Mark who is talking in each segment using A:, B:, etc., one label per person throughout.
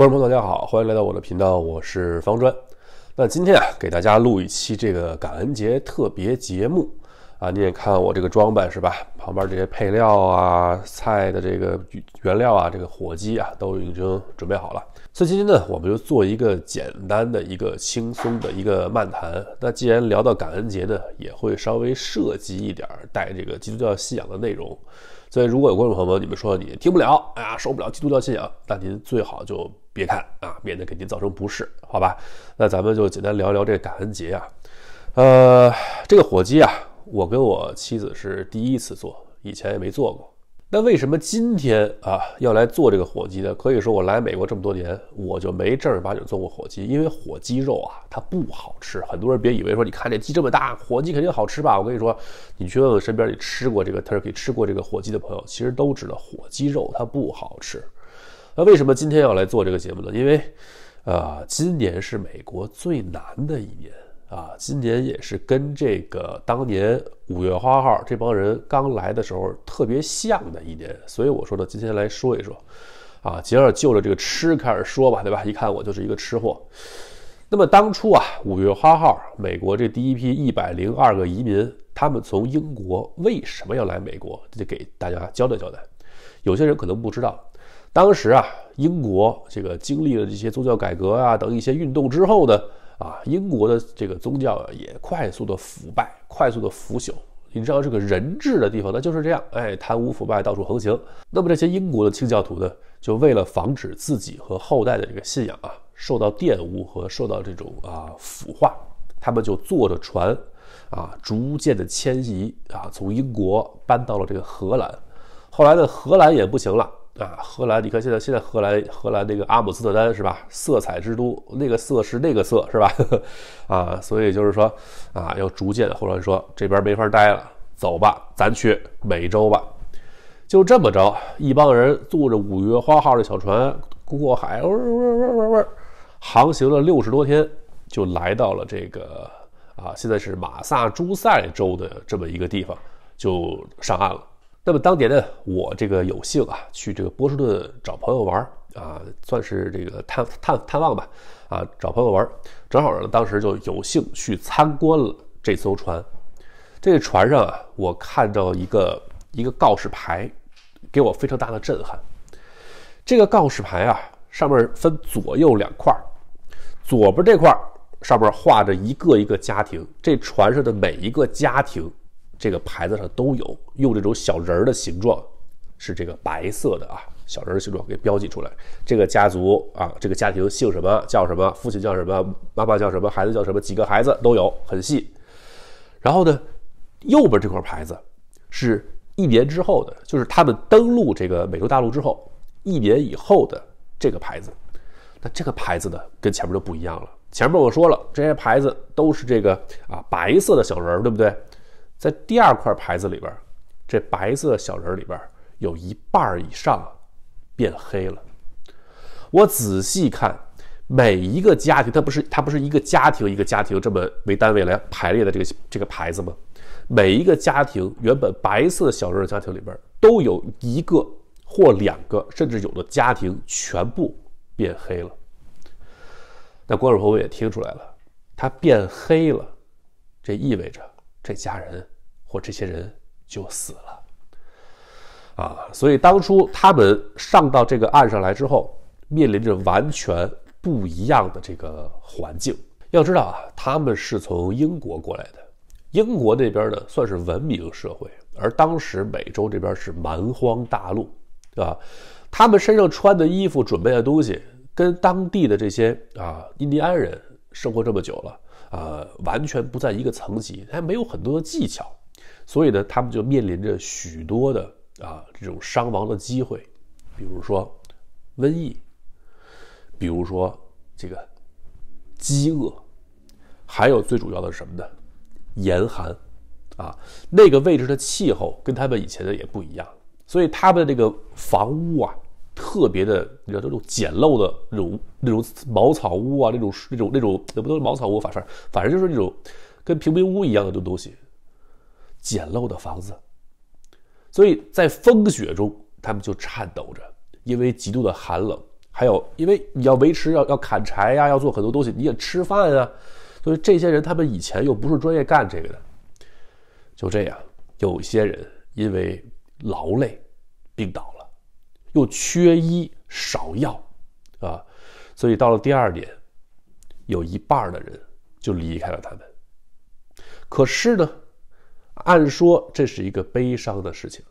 A: 观众朋友，大家好，欢迎来到我的频道，我是方砖。那今天啊，给大家录一期这个感恩节特别节目啊，你也看我这个装扮是吧？旁边这些配料啊、菜的这个原料啊、这个火鸡啊，都已经准备好了。所以今天呢，我们就做一个简单的一个轻松的一个漫谈。那既然聊到感恩节呢，也会稍微涉及一点带这个基督教信仰的内容。所以，如果有观众朋友，你们说你听不了，哎呀受不了基督教信仰，那您最好就。别看啊，免得给您造成不适，好吧？那咱们就简单聊一聊这感恩节啊。呃，这个火鸡啊，我跟我妻子是第一次做，以前也没做过。那为什么今天啊要来做这个火鸡呢？可以说我来美国这么多年，我就没正儿八经做过火鸡，因为火鸡肉啊它不好吃。很多人别以为说，你看这鸡这么大，火鸡肯定好吃吧？我跟你说，你去问问身边你吃过这个 Turkey、吃过这个火鸡的朋友，其实都知道火鸡肉它不好吃。那为什么今天要来做这个节目呢？因为，啊，今年是美国最难的一年啊，今年也是跟这个当年五月花号这帮人刚来的时候特别像的一年。所以我说呢，今天来说一说，啊，接着就着这个吃开始说吧，对吧？一看我就是一个吃货。那么当初啊，五月花号美国这第一批一百零二个移民，他们从英国为什么要来美国？得给大家交代交代。有些人可能不知道。当时啊，英国这个经历了这些宗教改革啊等一些运动之后呢，啊，英国的这个宗教也快速的腐败，快速的腐朽。你知道，这个人治的地方，那就是这样，哎，贪污腐败到处横行。那么这些英国的清教徒呢，就为了防止自己和后代的这个信仰啊受到玷污和受到这种啊腐化，他们就坐着船，啊，逐渐的迁移啊，从英国搬到了这个荷兰。后来呢，荷兰也不行了。啊，荷兰，你看现在现在荷兰荷兰那个阿姆斯特丹是吧？色彩之都，那个色是那个色是吧？啊，所以就是说啊，要逐渐或者说这边没法待了，走吧，咱去美洲吧，就这么着，一帮人坐着五月花号的小船过海，呜呜呜呜呜，航行了六十多天，就来到了这个啊，现在是马萨诸塞州的这么一个地方，就上岸了。那么当年呢，我这个有幸啊，去这个波士顿找朋友玩啊，算是这个探探探望吧，啊，找朋友玩，正好呢，当时就有幸去参观了这艘船。这个船上啊，我看到一个一个告示牌，给我非常大的震撼。这个告示牌啊，上面分左右两块儿，左边这块儿上面画着一个一个家庭，这船上的每一个家庭。这个牌子上都有用这种小人儿的形状，是这个白色的啊，小人儿形状给标记出来。这个家族啊，这个家庭姓什么叫什么？父亲叫什么？妈妈叫什么？孩子叫什么？几个孩子都有，很细。然后呢，右边这块牌子是一年之后的，就是他们登陆这个美洲大陆之后一年以后的这个牌子。那这个牌子呢，跟前面就不一样了。前面我说了，这些牌子都是这个啊，白色的小人，对不对？在第二块牌子里边，这白色小人儿里边有一半以上变黑了。我仔细看每一个家庭，它不是它不是一个家庭一个家庭这么为单位来排列的这个这个牌子吗？每一个家庭原本白色小人儿家庭里边都有一个或两个，甚至有的家庭全部变黑了。那观众朋友也听出来了，它变黑了，这意味着。这家人或这些人就死了啊！所以当初他们上到这个岸上来之后，面临着完全不一样的这个环境。要知道啊，他们是从英国过来的，英国那边呢算是文明社会，而当时美洲这边是蛮荒大陆，啊，他们身上穿的衣服、准备的东西，跟当地的这些啊印第安人生活这么久了。呃，完全不在一个层级，它没有很多的技巧，所以呢，他们就面临着许多的啊这种伤亡的机会，比如说瘟疫，比如说这个饥饿，还有最主要的什么呢？严寒，啊，那个位置的气候跟他们以前的也不一样，所以他们的这个房屋啊。特别的，你知道这种简陋的，那种那种茅草屋啊，那种那种那种也不都是茅草屋，反正反正就是那种跟平民屋一样的那种东西，简陋的房子。所以在风雪中，他们就颤抖着，因为极度的寒冷，还有因为你要维持，要要砍柴呀，要做很多东西，你也吃饭啊。所以这些人他们以前又不是专业干这个的，就这样，有些人因为劳累病倒了。又缺医少药，啊，所以到了第二年，有一半的人就离开了他们。可是呢，按说这是一个悲伤的事情，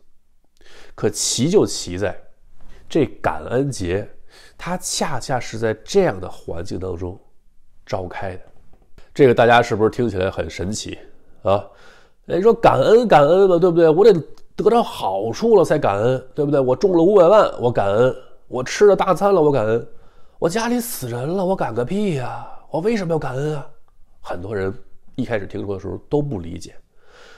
A: 可奇就奇在，这感恩节它恰恰是在这样的环境当中召开的。这个大家是不是听起来很神奇啊？你说感恩感恩嘛，对不对？我得。得到好处了才感恩，对不对？我中了五百万，我感恩；我吃了大餐了，我感恩；我家里死人了，我感个屁呀！我为什么要感恩啊？很多人一开始听说的时候都不理解，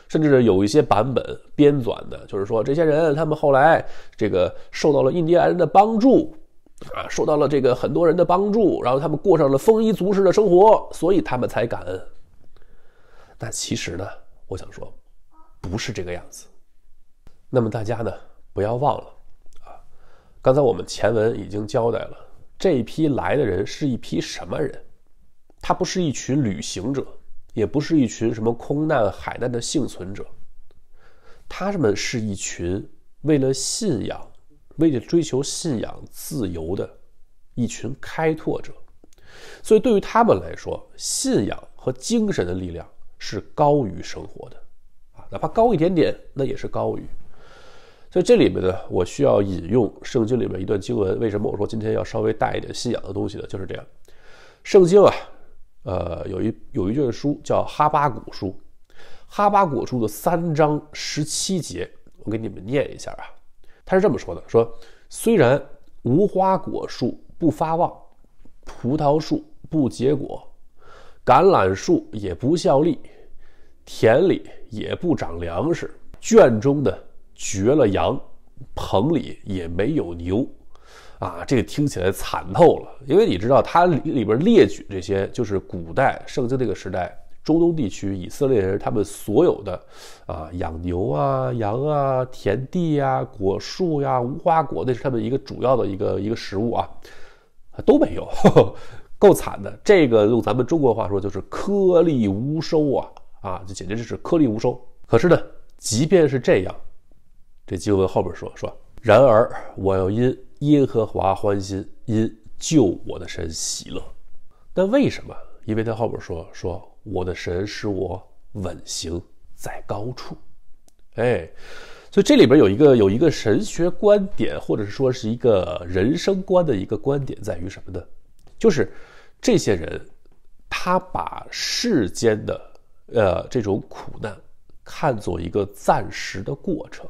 A: 甚至有一些版本编纂的，就是说这些人他们后来这个受到了印第安人的帮助，啊，受到了这个很多人的帮助，然后他们过上了丰衣足食的生活，所以他们才感恩。那其实呢，我想说，不是这个样子。那么大家呢，不要忘了，啊，刚才我们前文已经交代了，这一批来的人是一批什么人？他不是一群旅行者，也不是一群什么空难海难的幸存者，他们是一群为了信仰、为了追求信仰自由的一群开拓者。所以，对于他们来说，信仰和精神的力量是高于生活的，啊，哪怕高一点点，那也是高于。在这里面呢，我需要引用圣经里面一段经文。为什么我说今天要稍微带一点信仰的东西呢？就是这样，圣经啊，呃，有一有一卷书叫《哈巴古书》，哈巴果书的三章十七节，我给你们念一下啊。他是这么说的：说虽然无花果树不发旺，葡萄树不结果，橄榄树也不效力，田里也不长粮食，圈中的绝了，羊棚里也没有牛，啊，这个听起来惨透了。因为你知道，它里里边列举这些，就是古代圣经那个时代，中东地区以色列人他们所有的，啊，养牛啊、羊啊、田地呀、果树呀、无花果，那是他们一个主要的一个一个食物啊，都没有，够惨的。这个用咱们中国话说就是颗粒无收啊，啊，这简直就是颗粒无收。可是呢，即便是这样。这经文后面说说，然而我要因耶和华欢心，因救我的神喜乐。那为什么？因为他后面说说，我的神使我稳行在高处。哎，所以这里边有一个有一个神学观点，或者是说是一个人生观的一个观点，在于什么呢？就是这些人，他把世间的呃这种苦难看作一个暂时的过程。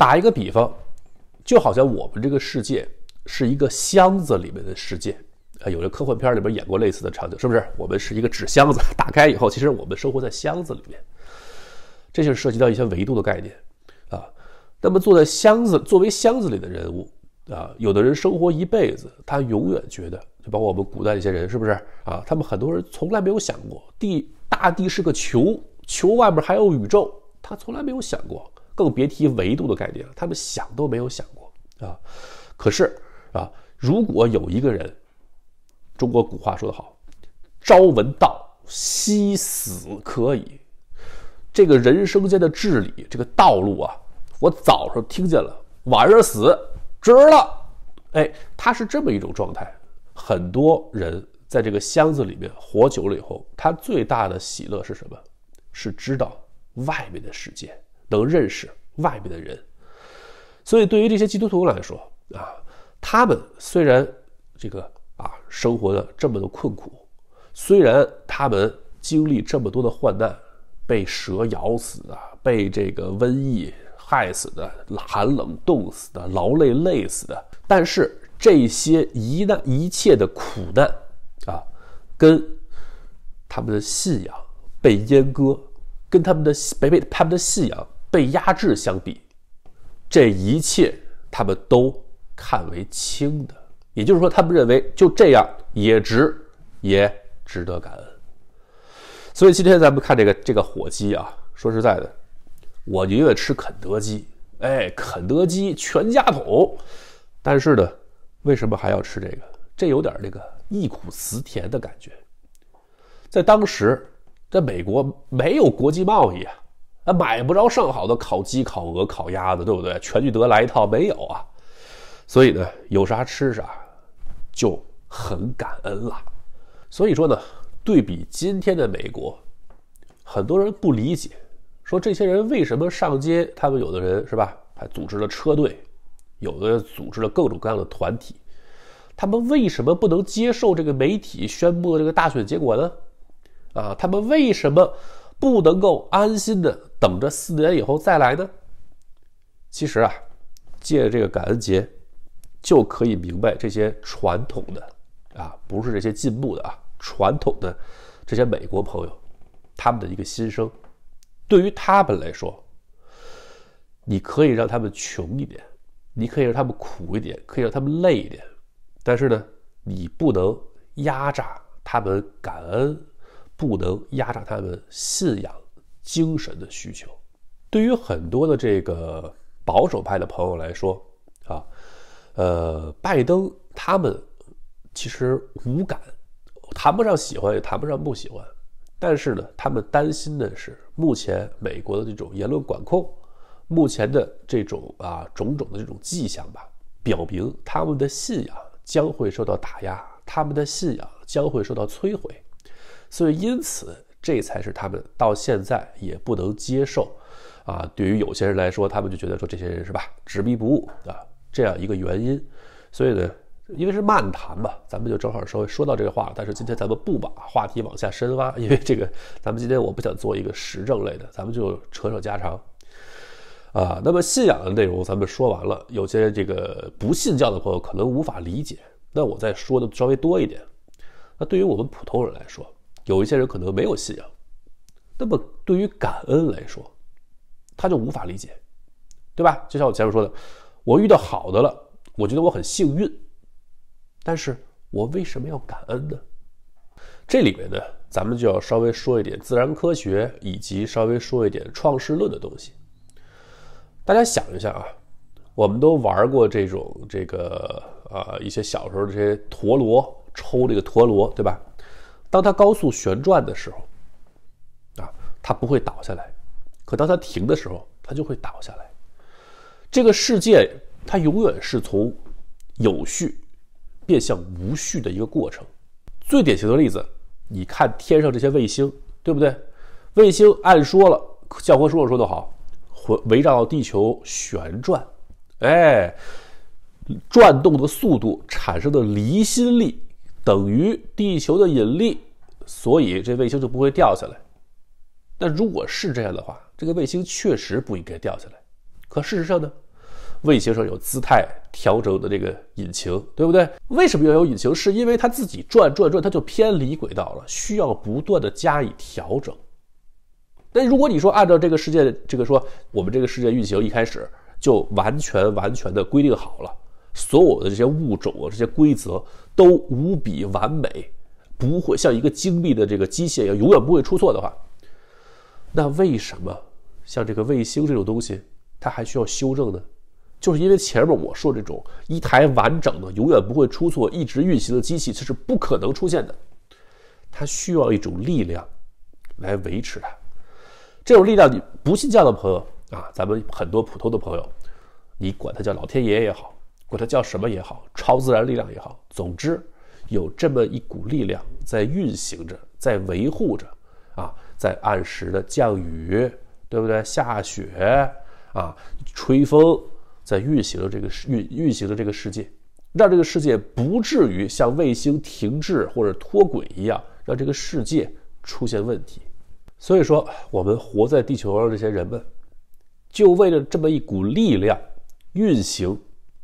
A: 打一个比方，就好像我们这个世界是一个箱子里面的世界，啊，有的科幻片里面演过类似的场景，是不是？我们是一个纸箱子，打开以后，其实我们生活在箱子里面，这就是涉及到一些维度的概念，啊，那么坐在箱子，作为箱子里的人物，啊，有的人生活一辈子，他永远觉得，就包括我们古代一些人，是不是啊？他们很多人从来没有想过，地大地是个球，球外面还有宇宙，他从来没有想过。更别提维度的概念了，他们想都没有想过啊。可是啊，如果有一个人，中国古话说得好：“朝闻道，夕死可矣。”这个人生间的治理，这个道路啊，我早上听见了，晚上死值了。哎，他是这么一种状态。很多人在这个箱子里面活久了以后，他最大的喜乐是什么？是知道外面的世界。能认识外面的人，所以对于这些基督徒来说啊，他们虽然这个啊生活的这么的困苦，虽然他们经历这么多的患难，被蛇咬死的，被这个瘟疫害死的，寒冷冻死的，劳累累死的，但是这些一难一切的苦难啊，跟他们的信仰被阉割，跟他们的被被他们的信仰。被压制相比，这一切他们都看为轻的，也就是说，他们认为就这样也值，也值得感恩。所以今天咱们看这个这个火鸡啊，说实在的，我宁愿吃肯德基，哎，肯德基全家桶。但是呢，为什么还要吃这个？这有点那个忆苦思甜的感觉。在当时，在美国没有国际贸易啊。买不着上好的烤鸡、烤鹅、烤鸭子，对不对？全聚德来一套没有啊，所以呢，有啥吃啥，就很感恩了。所以说呢，对比今天的美国，很多人不理解，说这些人为什么上街？他们有的人是吧，还组织了车队，有的组织了各种各样的团体，他们为什么不能接受这个媒体宣布的这个大选结果呢？啊，他们为什么不能够安心的？等着四年以后再来呢。其实啊，借这个感恩节，就可以明白这些传统的啊，不是这些进步的啊，传统的这些美国朋友他们的一个心声。对于他们来说，你可以让他们穷一点，你可以让他们苦一点，可以让他们累一点，但是呢，你不能压榨他们感恩，不能压榨他们信仰。精神的需求，对于很多的这个保守派的朋友来说啊，呃，拜登他们其实无感，谈不上喜欢，也谈不上不喜欢。但是呢，他们担心的是，目前美国的这种言论管控，目前的这种啊种种的这种迹象吧，表明他们的信仰将会受到打压，他们的信仰将会受到摧毁。所以，因此。这才是他们到现在也不能接受啊！对于有些人来说，他们就觉得说这些人是吧执迷不悟啊，这样一个原因。所以呢，因为是漫谈嘛，咱们就正好稍微说到这个话。但是今天咱们不把话题往下深挖，因为这个咱们今天我不想做一个时政类的，咱们就扯扯家常啊。那么信仰的内容咱们说完了，有些这个不信教的朋友可能无法理解，那我再说的稍微多一点。那对于我们普通人来说，有一些人可能没有信仰，那么对于感恩来说，他就无法理解，对吧？就像我前面说的，我遇到好的了，我觉得我很幸运，但是我为什么要感恩呢？这里面呢，咱们就要稍微说一点自然科学，以及稍微说一点创世论的东西。大家想一下啊，我们都玩过这种这个呃一些小时候这些陀螺，抽这个陀螺，对吧？当它高速旋转的时候，啊，它不会倒下来；可当它停的时候，它就会倒下来。这个世界它永远是从有序变向无序的一个过程。最典型的例子，你看天上这些卫星，对不对？卫星按说了，教科书上说的好，围围绕地球旋转，哎，转动的速度产生的离心力。等于地球的引力，所以这卫星就不会掉下来。那如果是这样的话，这个卫星确实不应该掉下来。可事实上呢，卫星上有姿态调整的这个引擎，对不对？为什么要有引擎？是因为它自己转转转，它就偏离轨道了，需要不断的加以调整。但如果你说按照这个世界这个说，我们这个世界运行一开始就完全完全的规定好了。所有的这些物种、啊，这些规则都无比完美，不会像一个精密的这个机械一样，永远不会出错的话，那为什么像这个卫星这种东西，它还需要修正呢？就是因为前面我说这种一台完整的、永远不会出错、一直运行的机器，这是不可能出现的。它需要一种力量来维持它。这种力量，你不信这样的朋友啊，咱们很多普通的朋友，你管它叫老天爷也好。管它叫什么也好，超自然力量也好，总之有这么一股力量在运行着，在维护着，啊，在按时的降雨，对不对？下雪啊，吹风，在运行这个运运行的这个世界，让这个世界不至于像卫星停滞或者脱轨一样，让这个世界出现问题。所以说，我们活在地球上这些人们，就为了这么一股力量运行。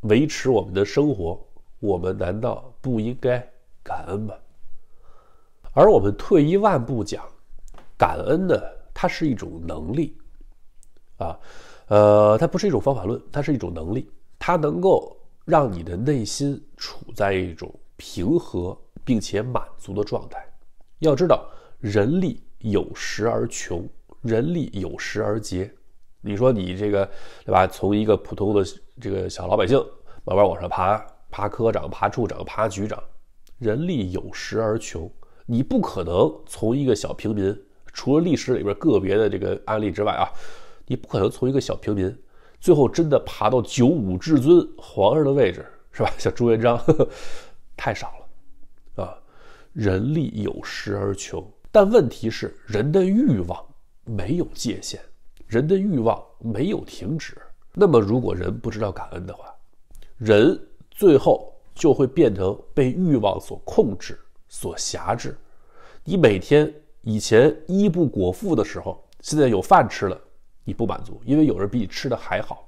A: 维持我们的生活，我们难道不应该感恩吗？而我们退一万步讲，感恩呢，它是一种能力，啊，呃，它不是一种方法论，它是一种能力，它能够让你的内心处在一种平和并且满足的状态。要知道，人力有时而穷，人力有时而竭。你说你这个对吧？从一个普通的。这个小老百姓慢慢往上爬，爬科长，爬处长，爬局长，人力有时而穷，你不可能从一个小平民，除了历史里边个别的这个案例之外啊，你不可能从一个小平民，最后真的爬到九五至尊皇上的位置，是吧？像朱元璋，呵 呵太少了，啊，人力有时而穷，但问题是人的欲望没有界限，人的欲望没有停止。那么，如果人不知道感恩的话，人最后就会变成被欲望所控制、所辖制。你每天以前衣不果腹的时候，现在有饭吃了，你不满足，因为有人比你吃的还好，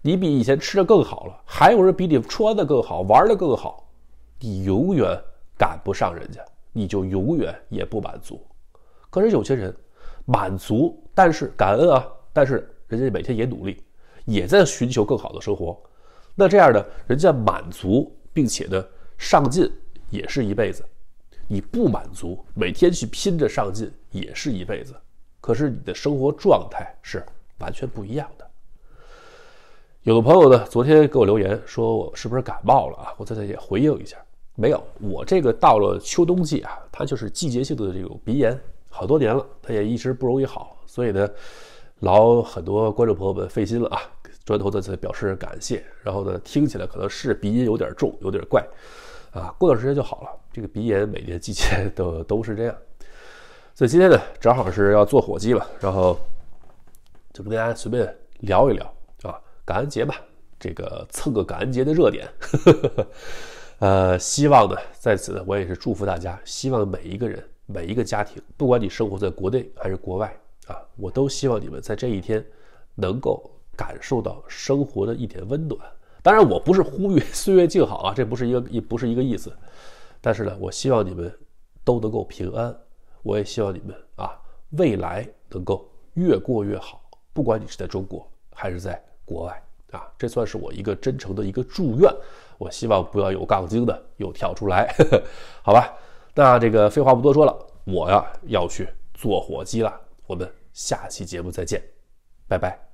A: 你比以前吃的更好了，还有人比你穿的更好、玩的更好，你永远赶不上人家，你就永远也不满足。可是有些人满足，但是感恩啊，但是人家每天也努力。也在寻求更好的生活，那这样呢？人家满足并且呢上进也是一辈子，你不满足每天去拼着上进也是一辈子，可是你的生活状态是完全不一样的。有的朋友呢昨天给我留言说，我是不是感冒了啊？我在这也回应一下，没有，我这个到了秋冬季啊，它就是季节性的这种鼻炎，好多年了，它也一直不容易好，所以呢，劳很多观众朋友们费心了啊。砖头再次表示感谢，然后呢，听起来可能是鼻音有点重，有点怪，啊，过段时间就好了。这个鼻炎每年季节都都是这样，所以今天呢，正好是要做火鸡吧，然后就跟大家随便聊一聊啊，感恩节吧，这个蹭个感恩节的热点，呵 呵呃，希望呢，在此呢，我也是祝福大家，希望每一个人，每一个家庭，不管你生活在国内还是国外啊，我都希望你们在这一天能够。感受到生活的一点温暖。当然，我不是呼吁 岁月静好啊，这不是一个也不是一个意思。但是呢，我希望你们都能够平安，我也希望你们啊，未来能够越过越好。不管你是在中国还是在国外啊，这算是我一个真诚的一个祝愿。我希望不要有杠精的又跳出来，好吧？那这个废话不多说了，我呀要去做火鸡了。我们下期节目再见，拜拜。